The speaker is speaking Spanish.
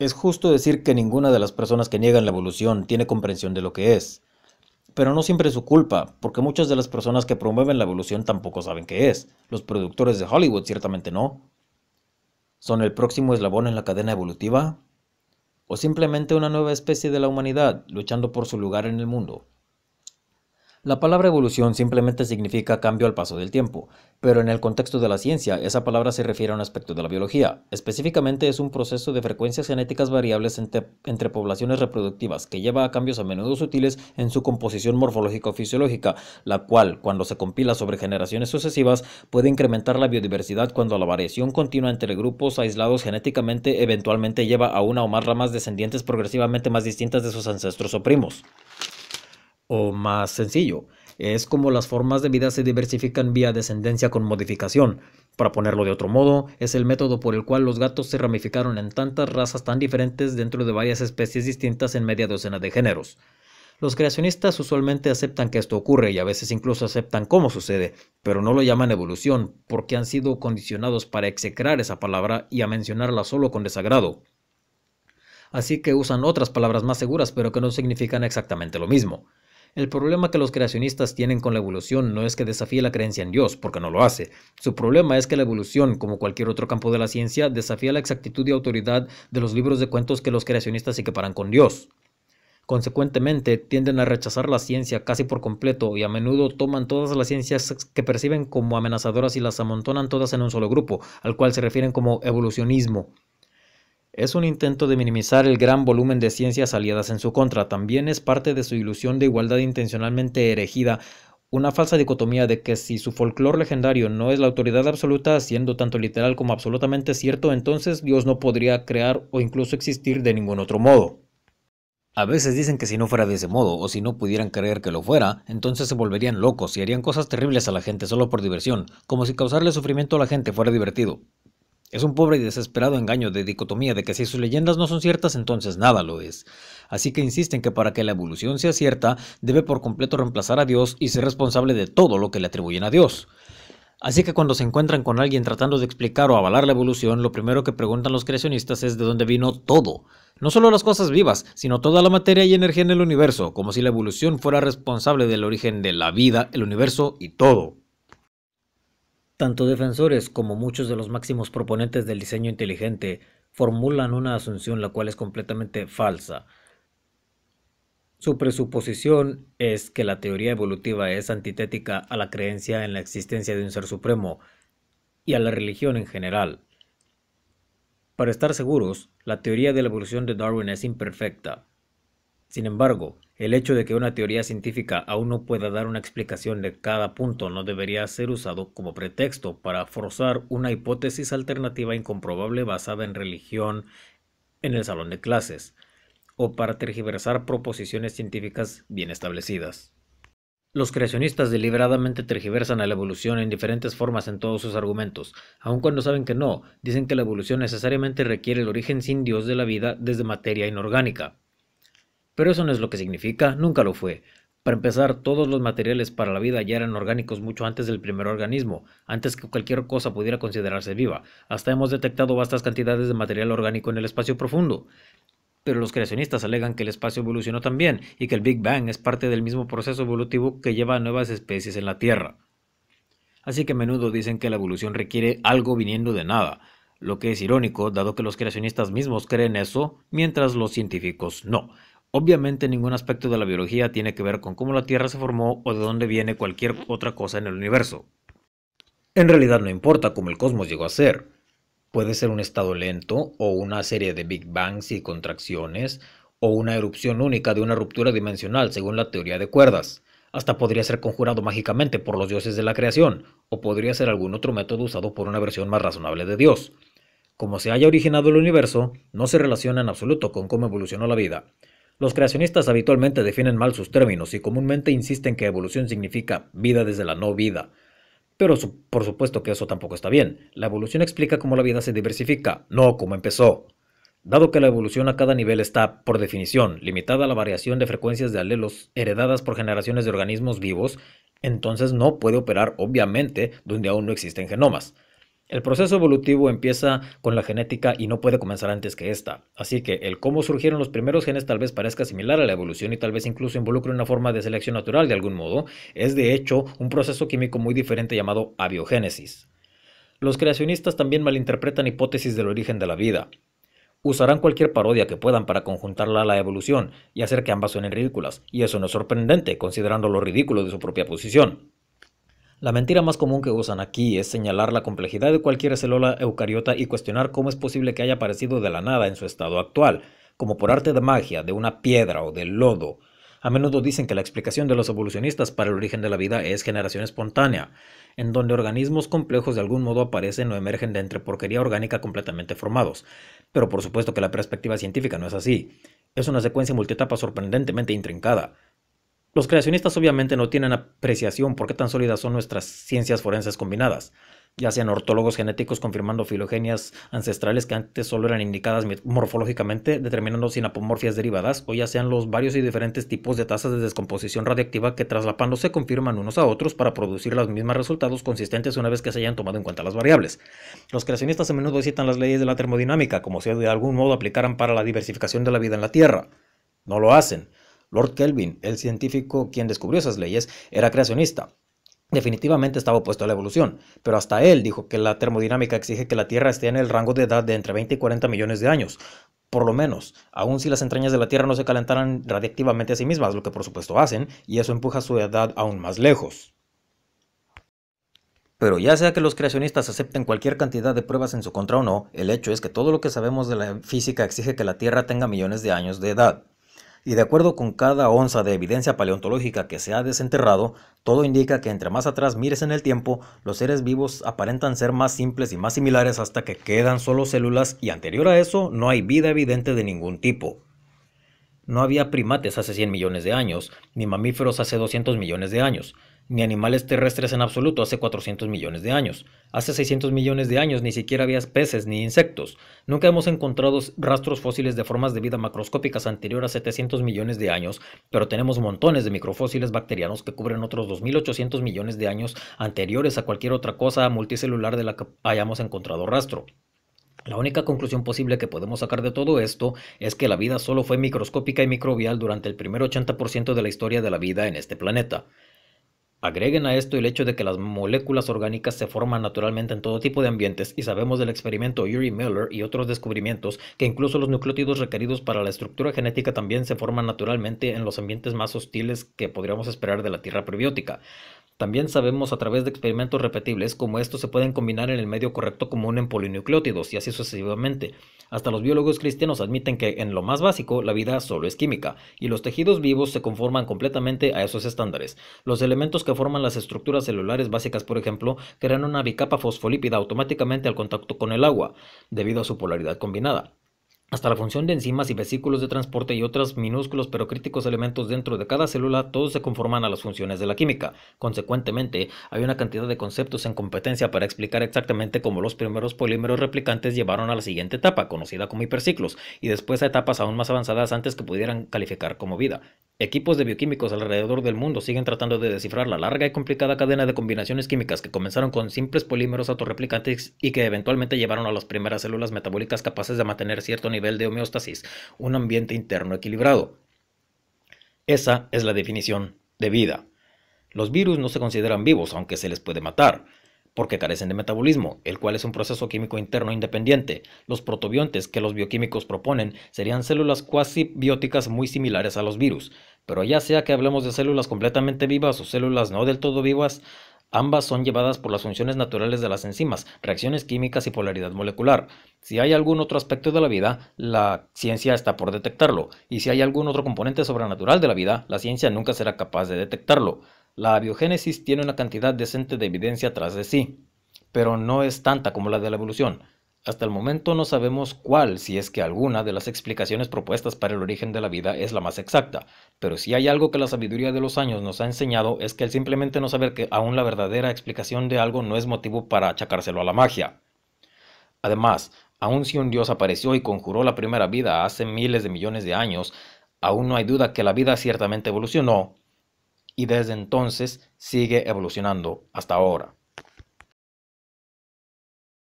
Es justo decir que ninguna de las personas que niegan la evolución tiene comprensión de lo que es. Pero no siempre es su culpa, porque muchas de las personas que promueven la evolución tampoco saben qué es. Los productores de Hollywood ciertamente no. ¿Son el próximo eslabón en la cadena evolutiva? ¿O simplemente una nueva especie de la humanidad luchando por su lugar en el mundo? La palabra evolución simplemente significa cambio al paso del tiempo, pero en el contexto de la ciencia esa palabra se refiere a un aspecto de la biología. Específicamente es un proceso de frecuencias genéticas variables entre, poblaciones reproductivas que lleva a cambios a menudo sutiles en su composición morfológica o fisiológica, la cual, cuando se compila sobre generaciones sucesivas, puede incrementar la biodiversidad cuando la variación continua entre grupos aislados genéticamente eventualmente lleva a una o más ramas descendientes progresivamente más distintas de sus ancestros o primos o más sencillo. Es como las formas de vida se diversifican vía descendencia con modificación. Para ponerlo de otro modo, es el método por el cual los gatos se ramificaron en tantas razas tan diferentes dentro de varias especies distintas en media docena de géneros. Los creacionistas usualmente aceptan que esto ocurre y a veces incluso aceptan cómo sucede, pero no lo llaman evolución porque han sido condicionados para execrar esa palabra y a mencionarla solo con desagrado. Así que usan otras palabras más seguras pero que no significan exactamente lo mismo. El problema que los creacionistas tienen con la evolución no es que desafíe la creencia en Dios, porque no lo hace. Su problema es que la evolución, como cualquier otro campo de la ciencia, desafía la exactitud y autoridad de los libros de cuentos que los creacionistas equiparan con Dios. Consecuentemente, tienden a rechazar la ciencia casi por completo y a menudo toman todas las ciencias que perciben como amenazadoras y las amontonan todas en un solo grupo, al cual se refieren como evolucionismo. Es un intento de minimizar el gran volumen de ciencias aliadas en su contra. También es parte de su ilusión de igualdad intencionalmente erigida una falsa dicotomía de que si su folclor legendario no es la autoridad absoluta, siendo tanto literal como absolutamente cierto, entonces Dios no podría crear o incluso existir de ningún otro modo. A veces dicen que si no fuera de ese modo, o si no pudieran creer que lo fuera, entonces se volverían locos y harían cosas terribles a la gente solo por diversión, como si causarle sufrimiento a la gente fuera divertido. Es un pobre y desesperado engaño de dicotomía de que si sus leyendas no son ciertas, entonces nada lo es. Así que insisten que para que la evolución sea cierta, debe por completo reemplazar a Dios y ser responsable de todo lo que le atribuyen a Dios. Así que cuando se encuentran con alguien tratando de explicar o avalar la evolución, lo primero que preguntan los creacionistas es de dónde vino todo. No solo las cosas vivas, sino toda la materia y energía en el universo, como si la evolución fuera responsable del origen de la vida, el universo y todo. Tanto defensores como muchos de los máximos proponentes del diseño inteligente formulan una asunción la cual es completamente falsa. Su presuposición es que la teoría evolutiva es antitética a la creencia en la existencia de un ser supremo y a la religión en general. Para estar seguros, la teoría de la evolución de Darwin es imperfecta. Sin embargo, el hecho de que una teoría científica aún no pueda dar una explicación de cada punto no debería ser usado como pretexto para forzar una hipótesis alternativa incomprobable basada en religión en el salón de clases, o para tergiversar proposiciones científicas bien establecidas. Los creacionistas deliberadamente tergiversan a la evolución en diferentes formas en todos sus argumentos, aun cuando saben que no, dicen que la evolución necesariamente requiere el origen sin Dios de la vida desde materia inorgánica. Pero eso no es lo que significa, nunca lo fue. Para empezar, todos los materiales para la vida ya eran orgánicos mucho antes del primer organismo, antes que cualquier cosa pudiera considerarse viva. Hasta hemos detectado vastas cantidades de material orgánico en el espacio profundo. Pero los creacionistas alegan que el espacio evolucionó también y que el Big Bang es parte del mismo proceso evolutivo que lleva a nuevas especies en la Tierra. Así que a menudo dicen que la evolución requiere algo viniendo de nada, lo que es irónico dado que los creacionistas mismos creen eso, mientras los científicos no. Obviamente ningún aspecto de la biología tiene que ver con cómo la Tierra se formó o de dónde viene cualquier otra cosa en el universo. En realidad no importa cómo el cosmos llegó a ser. Puede ser un estado lento o una serie de Big Bangs y contracciones o una erupción única de una ruptura dimensional según la teoría de cuerdas. Hasta podría ser conjurado mágicamente por los dioses de la creación o podría ser algún otro método usado por una versión más razonable de Dios. Como se haya originado el universo, no se relaciona en absoluto con cómo evolucionó la vida. Los creacionistas habitualmente definen mal sus términos y comúnmente insisten que evolución significa vida desde la no vida. Pero por supuesto que eso tampoco está bien. La evolución explica cómo la vida se diversifica, no cómo empezó. Dado que la evolución a cada nivel está, por definición, limitada a la variación de frecuencias de alelos heredadas por generaciones de organismos vivos, entonces no puede operar, obviamente, donde aún no existen genomas. El proceso evolutivo empieza con la genética y no puede comenzar antes que esta. Así que el cómo surgieron los primeros genes tal vez parezca similar a la evolución y tal vez incluso involucre una forma de selección natural de algún modo. Es de hecho un proceso químico muy diferente llamado abiogénesis. Los creacionistas también malinterpretan hipótesis del origen de la vida. Usarán cualquier parodia que puedan para conjuntarla a la evolución y hacer que ambas suenen ridículas, y eso no es sorprendente, considerando lo ridículo de su propia posición. La mentira más común que usan aquí es señalar la complejidad de cualquier célula eucariota y cuestionar cómo es posible que haya aparecido de la nada en su estado actual, como por arte de magia, de una piedra o de lodo. A menudo dicen que la explicación de los evolucionistas para el origen de la vida es generación espontánea, en donde organismos complejos de algún modo aparecen o emergen de entre porquería orgánica completamente formados. Pero por supuesto que la perspectiva científica no es así. Es una secuencia multietapa sorprendentemente intrincada. Los creacionistas obviamente no tienen apreciación por qué tan sólidas son nuestras ciencias forenses combinadas, ya sean ortólogos genéticos confirmando filogenias ancestrales que antes solo eran indicadas morfológicamente, determinando sin derivadas, o ya sean los varios y diferentes tipos de tasas de descomposición radiactiva que traslapándose confirman unos a otros para producir los mismos resultados consistentes una vez que se hayan tomado en cuenta las variables. Los creacionistas a menudo citan las leyes de la termodinámica como si de algún modo aplicaran para la diversificación de la vida en la Tierra. No lo hacen Lord Kelvin, el científico quien descubrió esas leyes, era creacionista. Definitivamente estaba opuesto a la evolución, pero hasta él dijo que la termodinámica exige que la Tierra esté en el rango de edad de entre 20 y 40 millones de años, por lo menos, aun si las entrañas de la Tierra no se calentaran radiactivamente a sí mismas, lo que por supuesto hacen, y eso empuja su edad aún más lejos. Pero ya sea que los creacionistas acepten cualquier cantidad de pruebas en su contra o no, el hecho es que todo lo que sabemos de la física exige que la Tierra tenga millones de años de edad y de acuerdo con cada onza de evidencia paleontológica que se ha desenterrado, todo indica que entre más atrás mires en el tiempo, los seres vivos aparentan ser más simples y más similares hasta que quedan solo células y anterior a eso no hay vida evidente de ningún tipo. No había primates hace 100 millones de años, ni mamíferos hace 200 millones de años ni animales terrestres en absoluto hace 400 millones de años. Hace 600 millones de años ni siquiera había peces ni insectos. Nunca hemos encontrado rastros fósiles de formas de vida macroscópicas anterior a 700 millones de años, pero tenemos montones de microfósiles bacterianos que cubren otros 2.800 millones de años anteriores a cualquier otra cosa multicelular de la que hayamos encontrado rastro. La única conclusión posible que podemos sacar de todo esto es que la vida solo fue microscópica y microbial durante el primer 80% de la historia de la vida en este planeta. Agreguen a esto el hecho de que las moléculas orgánicas se forman naturalmente en todo tipo de ambientes y sabemos del experimento Uri Miller y otros descubrimientos que incluso los nucleótidos requeridos para la estructura genética también se forman naturalmente en los ambientes más hostiles que podríamos esperar de la tierra prebiótica. También sabemos a través de experimentos repetibles cómo estos se pueden combinar en el medio correcto común en polinucleótidos y así sucesivamente. Hasta los biólogos cristianos admiten que en lo más básico la vida solo es química, y los tejidos vivos se conforman completamente a esos estándares. Los elementos que forman las estructuras celulares básicas, por ejemplo, crean una bicapa fosfolípida automáticamente al contacto con el agua, debido a su polaridad combinada hasta la función de enzimas y vesículos de transporte y otros minúsculos pero críticos elementos dentro de cada célula, todos se conforman a las funciones de la química. Consecuentemente, hay una cantidad de conceptos en competencia para explicar exactamente cómo los primeros polímeros replicantes llevaron a la siguiente etapa, conocida como hiperciclos, y después a etapas aún más avanzadas antes que pudieran calificar como vida. Equipos de bioquímicos alrededor del mundo siguen tratando de descifrar la larga y complicada cadena de combinaciones químicas que comenzaron con simples polímeros autorreplicantes y que eventualmente llevaron a las primeras células metabólicas capaces de mantener cierto nivel de homeostasis, un ambiente interno equilibrado. Esa es la definición de vida. Los virus no se consideran vivos, aunque se les puede matar porque carecen de metabolismo, el cual es un proceso químico interno independiente. Los protobiontes que los bioquímicos proponen serían células cuasi bióticas muy similares a los virus, pero ya sea que hablemos de células completamente vivas o células no del todo vivas, Ambas son llevadas por las funciones naturales de las enzimas, reacciones químicas y polaridad molecular. Si hay algún otro aspecto de la vida, la ciencia está por detectarlo, y si hay algún otro componente sobrenatural de la vida, la ciencia nunca será capaz de detectarlo. La biogénesis tiene una cantidad decente de evidencia tras de sí, pero no es tanta como la de la evolución. Hasta el momento no sabemos cuál, si es que alguna, de las explicaciones propuestas para el origen de la vida es la más exacta, pero si hay algo que la sabiduría de los años nos ha enseñado es que el simplemente no saber que aún la verdadera explicación de algo no es motivo para achacárselo a la magia. Además, aun si un dios apareció y conjuró la primera vida hace miles de millones de años, aún no hay duda que la vida ciertamente evolucionó y desde entonces sigue evolucionando hasta ahora.